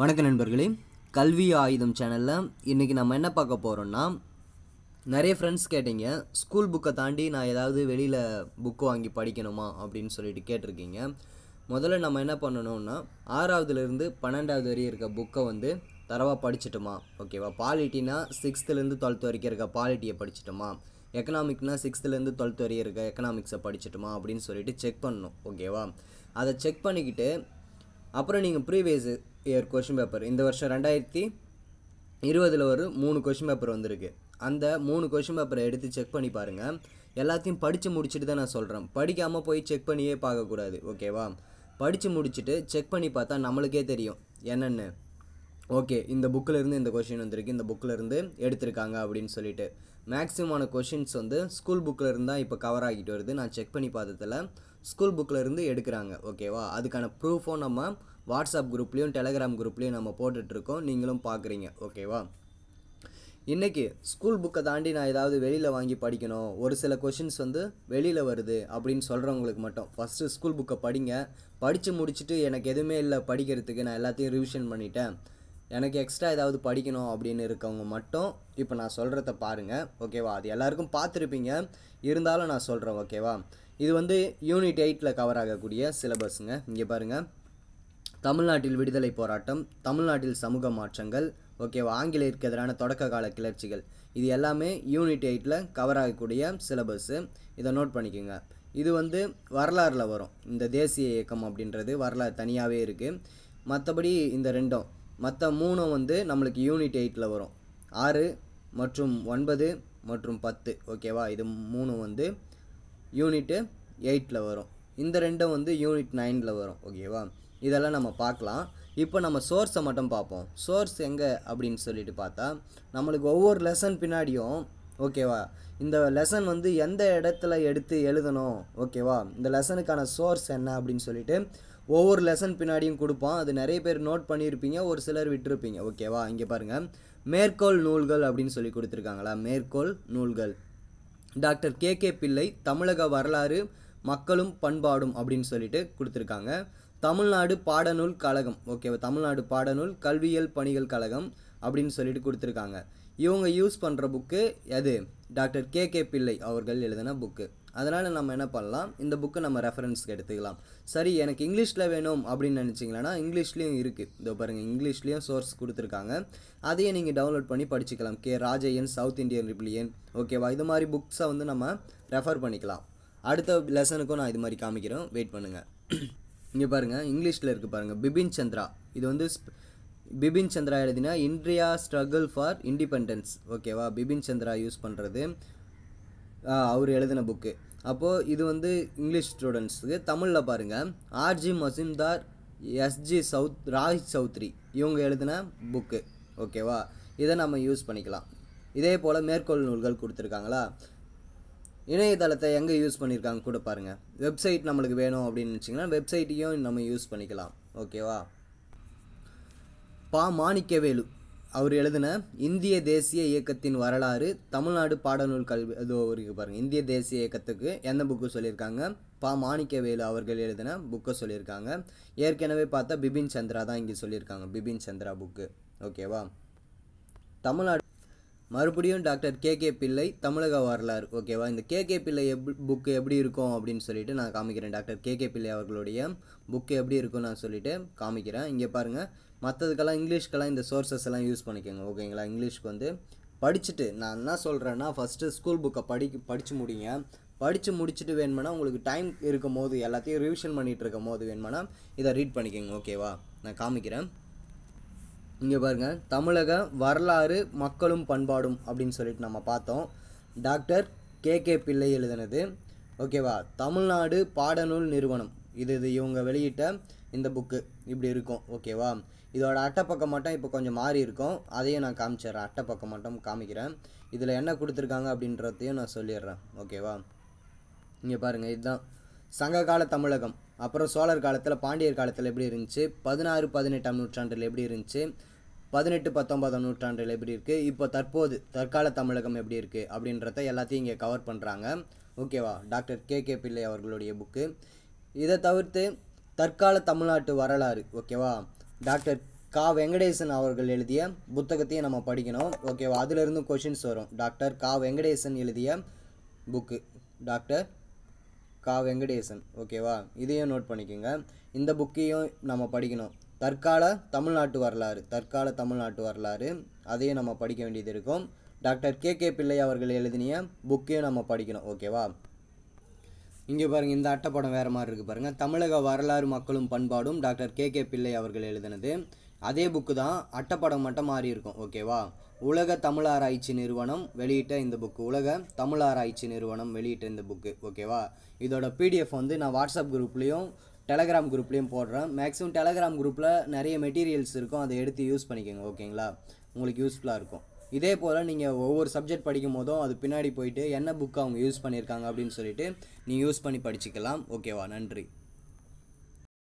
வணக்க நண்பர்களே கல்வி ஆயுதம் சேனலில் இன்றைக்கி நம்ம என்ன பார்க்க போகிறோம்னா நிறைய ஃப்ரெண்ட்ஸ் கேட்டீங்க ஸ்கூல் புக்கை தாண்டி நான் ஏதாவது வெளியில் புக்கு வாங்கி படிக்கணுமா அப்படின்னு சொல்லிட்டு கேட்டிருக்கீங்க முதல்ல நம்ம என்ன பண்ணணும்னா ஆறாவதுலேருந்து பன்னெண்டாவது வரையும் இருக்க புக்கை வந்து தரவாக படிச்சிட்டோமா ஓகேவா பாலிட்டினா சிக்ஸ்த்துலேருந்து டுவெல்த் வரைக்கும் இருக்க பாலிட்டியை படிச்சிட்டோமா எக்கனாமிக்னால் சிக்ஸ்த்துலேருந்து டுவெல்த் வரையும் இருக்க எக்கனாமிக்ஸை படிச்சிட்டோமா அப்படின்னு சொல்லிட்டு செக் பண்ணணும் ஓகேவா அதை செக் பண்ணிக்கிட்டு அப்புறம் நீங்கள் ப்ரீவியஸ் இயர் கொஷின் பேப்பர் இந்த வருஷம் ரெண்டாயிரத்தி இருபதில் ஒரு மூணு கொஷின் பேப்பர் வந்திருக்கு அந்த மூணு கொஷின் பேப்பரை எடுத்து செக் பண்ணி பாருங்கள் எல்லாத்தையும் படித்து முடிச்சுட்டு தான் நான் சொல்கிறேன் படிக்காமல் போய் செக் பண்ணியே பார்க்கக்கூடாது ஓகேவா படித்து முடிச்சுட்டு செக் பண்ணி பார்த்தா நம்மளுக்கே தெரியும் என்னென்னு ஓகே இந்த புக்கில் இருந்து இந்த கொஷின் வந்திருக்கு இந்த புக்கில் எடுத்திருக்காங்க அப்படின்னு சொல்லிட்டு மேக்ஸிமமான கொஷின்ஸ் வந்து ஸ்கூல் புக்கில் தான் இப்போ கவர் ஆகிட்டு வருது நான் செக் பண்ணி பார்த்ததில் ஸ்கூல் புக்கில் எடுக்கிறாங்க ஓகேவா அதுக்கான ப்ரூஃபும் நம்ம வாட்ஸ்அப் குரூப்லேயும் டெலகிராம் குரூப்லேயும் நம்ம போட்டுட்ருக்கோம் நீங்களும் பார்க்குறீங்க ஓகேவா இன்றைக்கி ஸ்கூல் புக்கை தாண்டி நான் ஏதாவது வெளியில் வாங்கி படிக்கணும் ஒரு சில கொஷின்ஸ் வந்து வெளியில் வருது அப்படின்னு சொல்கிறவங்களுக்கு மட்டும் ஃபஸ்ட்டு ஸ்கூல் புக்கை படிங்க படித்து முடிச்சுட்டு எனக்கு எதுவுமே இல்லை படிக்கிறதுக்கு நான் எல்லாத்தையும் ரிவிஷன் பண்ணிட்டேன் எனக்கு எக்ஸ்ட்ரா ஏதாவது படிக்கணும் அப்படின்னு இருக்கவங்க மட்டும் இப்போ நான் சொல்கிறத பாருங்கள் ஓகேவா அது எல்லாருக்கும் பார்த்துருப்பீங்க இருந்தாலும் நான் சொல்கிறேன் ஓகேவா இது வந்து யூனிட் எயிட்டில் கவர் ஆகக்கூடிய சிலபஸுங்க இங்கே பாருங்கள் தமிழ்நாட்டில் விடுதலை போராட்டம் தமிழ்நாட்டில் சமூக மாற்றங்கள் ஓகேவா ஆங்கிலேயருக்கு எதிரான தொடக்க கால கிளர்ச்சிகள் இது எல்லாமே யூனிட் எயிட்டில் கவர் ஆகக்கூடிய சிலபஸ்ஸு இதை நோட் பண்ணிக்கோங்க இது வந்து வரலாறில் வரும் இந்த தேசிய இயக்கம் அப்படின்றது வரலாறு தனியாகவே இருக்குது மற்றபடி இந்த ரெண்டும் மற்ற மூணும் வந்து நம்மளுக்கு யூனிட் எயிட்டில் வரும் ஆறு மற்றும் ஒன்பது மற்றும் பத்து ஓகேவா இது மூணு வந்து யூனிட்டு எயிட்டில் வரும் இந்த ரெண்டும் வந்து யூனிட் நைனில் வரும் ஓகேவா இதெல்லாம் நம்ம பார்க்கலாம் இப்போ நம்ம சோர்ஸை மட்டும் பார்ப்போம் சோர்ஸ் எங்கே அப்படின்னு சொல்லிட்டு பார்த்தா நம்மளுக்கு ஒவ்வொரு லெசன் பின்னாடியும் ஓகேவா இந்த லெசன் வந்து எந்த இடத்துல எடுத்து எழுதணும் ஓகேவா இந்த லெசனுக்கான சோர்ஸ் என்ன அப்படின்னு சொல்லிட்டு ஒவ்வொரு லெசன் பின்னாடியும் கொடுப்பான் அது நிறைய பேர் நோட் பண்ணியிருப்பீங்க ஒரு சிலர் விட்டுருப்பீங்க ஓகேவா இங்கே பாருங்கள் மேற்கோள் நூல்கள் அப்படின்னு சொல்லி கொடுத்துருக்காங்களா மேற்கோள் நூல்கள் டாக்டர் கே கே பிள்ளை தமிழக வரலாறு மக்களும் பண்பாடும் அப்படின்னு சொல்லிட்டு கொடுத்துருக்காங்க தமிழ்நாடு பாடநூல் கழகம் ஓகேவா தமிழ்நாடு பாடநூல் கல்வியியல் பணிகள் கழகம் அப்படின்னு சொல்லிட்டு கொடுத்துருக்காங்க இவங்க யூஸ் பண்ணுற புக்கு எது டாக்டர் கே கே பிள்ளை அவர்கள் எழுதின புக்கு அதனால் நம்ம என்ன பண்ணலாம் இந்த புக்கு நம்ம ரெஃபரன்ஸ்க்கு எடுத்துக்கலாம் சரி எனக்கு இங்கிலீஷில் வேணும் அப்படின்னு நினச்சிங்களேன்னா இங்கிலீஷ்லேயும் இருக்குது இதோ பாருங்கள் இங்கிலீஷ்லேயும் சோர்ஸ் கொடுத்துருக்காங்க அதையே நீங்கள் டவுன்லோட் பண்ணி படிச்சுக்கலாம் K Rajayyan South Indian rebellion ஓகேவா இது மாதிரி புக்ஸை வந்து நம்ம ரெஃபர் பண்ணிக்கலாம் அடுத்த லெசனுக்கும் நான் இது மாதிரி காமிக்கிறேன் வெயிட் பண்ணுங்கள் இங்கே பாருங்கள் இங்கிலீஷில் இருக்குது பாருங்கள் பிபின் சந்திரா இது வந்து பிபின் சந்திரா எழுதினா இந்தியா ஸ்ட்ரகிள் ஃபார் இண்டிபெண்டன்ஸ் ஓகேவா பிபின் சந்திரா யூஸ் பண்ணுறது அவர் எழுதின புக்கு அப்போது இது வந்து இங்கிலீஷ் ஸ்டூடெண்ட்ஸுக்கு தமிழில் பாருங்கள் ஆர்ஜி மசிம்தார் எஸ்ஜி சவுத் ராஜ் சௌத்ரி இவங்க எழுதின புக்கு ஓகேவா இதை நம்ம யூஸ் பண்ணிக்கலாம் இதே போல் மேற்கோள் நூல்கள் கொடுத்துருக்காங்களா இணையதளத்தை எங்கே யூஸ் பண்ணியிருக்காங்க கூட பாருங்கள் வெப்சைட் நம்மளுக்கு வேணும் அப்படின்னு நினச்சிங்கன்னா வெப்சைட்டையும் நம்ம யூஸ் பண்ணிக்கலாம் ஓகேவா பா மாணிக்கவேலு அவர் எழுதின இந்திய தேசிய இயக்கத்தின் வரலாறு தமிழ்நாடு பாடநூல் கல்வி அது இருக்குது பாருங்கள் இந்திய தேசிய இயக்கத்துக்கு எந்த புக்கு சொல்லியிருக்காங்க பா மாணிக்கவேலு அவர்கள் எழுதின புக்கை சொல்லியிருக்காங்க ஏற்கனவே பார்த்தா பிபின் சந்திரா தான் இங்கே சொல்லியிருக்காங்க பிபின் சந்திரா புக்கு ஓகேவா தமிழ்நாடு மறுபடியும் டாக்டர் கே கே பிள்ளை தமிழக வரலாறு ஓகேவா இந்த கே கே பிள்ளை எப் புக்கு எப்படி இருக்கும் அப்படின்னு சொல்லிட்டு நான் காமிக்கிறேன் டாக்டர் கே கே பிள்ளை அவர்களுடைய புக்கு எப்படி இருக்கும்னு நான் சொல்லிட்டு காமிக்கிறேன் இங்கே பாருங்கள் மற்றதுக்கெல்லாம் இங்கிலீஷ்க்கெல்லாம் இந்த சோர்சஸ் எல்லாம் யூஸ் பண்ணிக்கோங்க ஓகேங்களா இங்கிலீஷ்க்கு வந்து படிச்சுட்டு நான் என்ன சொல்கிறேன்னா ஃபஸ்ட்டு ஸ்கூல் புக்கை படி படித்து முடிங்க படித்து முடிச்சுட்டு வேணுமெனா உங்களுக்கு டைம் இருக்கும் போது எல்லாத்தையும் ரிவிஷன் பண்ணிகிட்டு இருக்கும் போது வேணுமெனா இதை ரீட் பண்ணிக்கோங்க ஓகேவா நான் காமிக்கிறேன் இங்கே பாருங்கள் தமிழக வரலாறு மக்களும் பண்பாடும் அப்படின்னு சொல்லிட்டு நம்ம பார்த்தோம் டாக்டர் கே கே பிள்ளை எழுதினது ஓகேவா தமிழ்நாடு பாடநூல் நிறுவனம் இது இது இவங்க வெளியிட்ட இந்த புக்கு இப்படி இருக்கும் ஓகேவா இதோட அட்டைப்பக்கம் மட்டும் இப்போ கொஞ்சம் மாறி இருக்கும் அதையும் நான் காமிச்சிடுறேன் அட்டைப்பக்கம் மட்டும் காமிக்கிறேன் இதில் என்ன கொடுத்துருக்காங்க அப்படின்றதையும் நான் சொல்லிடுறேன் ஓகேவா இங்கே பாருங்கள் இதுதான் சங்ககால தமிழகம் அப்புறம் சோழர் காலத்தில் பாண்டியர் காலத்தில் எப்படி இருந்துச்சு பதினாறு பதினெட்டாம் நூற்றாண்டில் எப்படி இருந்துச்சு பதினெட்டு பத்தொன்பதாம் நூற்றாண்டில் எப்படி இருக்குது இப்போ தற்போது தற்கால தமிழகம் எப்படி இருக்குது அப்படின்றத எல்லாத்தையும் இங்கே கவர் பண்ணுறாங்க ஓகேவா டாக்டர் கே கே பிள்ளை அவர்களுடைய புக்கு இதை தவிர்த்து தற்கால தமிழ்நாட்டு வரலாறு ஓகேவா டாக்டர் கா வெங்கடேசன் அவர்கள் எழுதிய புத்தகத்தையும் நம்ம படிக்கணும் ஓகேவா அதிலிருந்து கொஷின்ஸ் வரும் டாக்டர் கா வெங்கடேசன் எழுதிய புக்கு டாக்டர் கா வெங்கடேசன் ஓகேவா இதையும் நோட் பண்ணிக்கோங்க இந்த புக்கையும் நம்ம படிக்கணும் தற்கால தமிழ்நாட்டு வரலாறு தற்கால தமிழ்நாட்டு வரலாறு அதையும் நம்ம படிக்க வேண்டியது இருக்கும் டாக்டர் கே கே பிள்ளை அவர்கள் எழுதினிய புக்கையும் நம்ம படிக்கணும் ஓகேவா இங்கே பாருங்கள் இந்த அட்டைப்படம் வேறு மாதிரி இருக்குது பாருங்கள் தமிழக வரலாறு மக்களும் பண்பாடும் டாக்டர் கே கே பிள்ளை அவர்கள் எழுதினது அதே புக்கு தான் அட்டப்படம் மட்டும் மாறி இருக்கும் ஓகேவா உலக தமிழாராய்ச்சி நிறுவனம் வெளியிட்ட இந்த புக்கு உலக தமிழாராய்ச்சி நிறுவனம் வெளியிட்ட இந்த புக்கு ஓகேவா இதோட பிடிஎஃப் வந்து நான் வாட்ஸ்அப் குரூப்லேயும் டெலகிராம் குரூப்லேயும் போடுறேன் மேக்ஸிமம் டெலகிராம் குரூப்பில் நிறைய மெட்டீரியல்ஸ் இருக்கும் அதை எடுத்து யூஸ் பண்ணிக்கோங்க ஓகேங்களா உங்களுக்கு யூஸ்ஃபுல்லாக இருக்கும் இதே போல் நீங்கள் ஒவ்வொரு சப்ஜெக்ட் படிக்கும் போதும் அது பின்னாடி போயிட்டு என்ன புக்கு அவங்க யூஸ் பண்ணியிருக்காங்க அப்படின்னு சொல்லிட்டு நீ யூஸ் பண்ணி படிச்சுக்கலாம் ஓகேவா நன்றி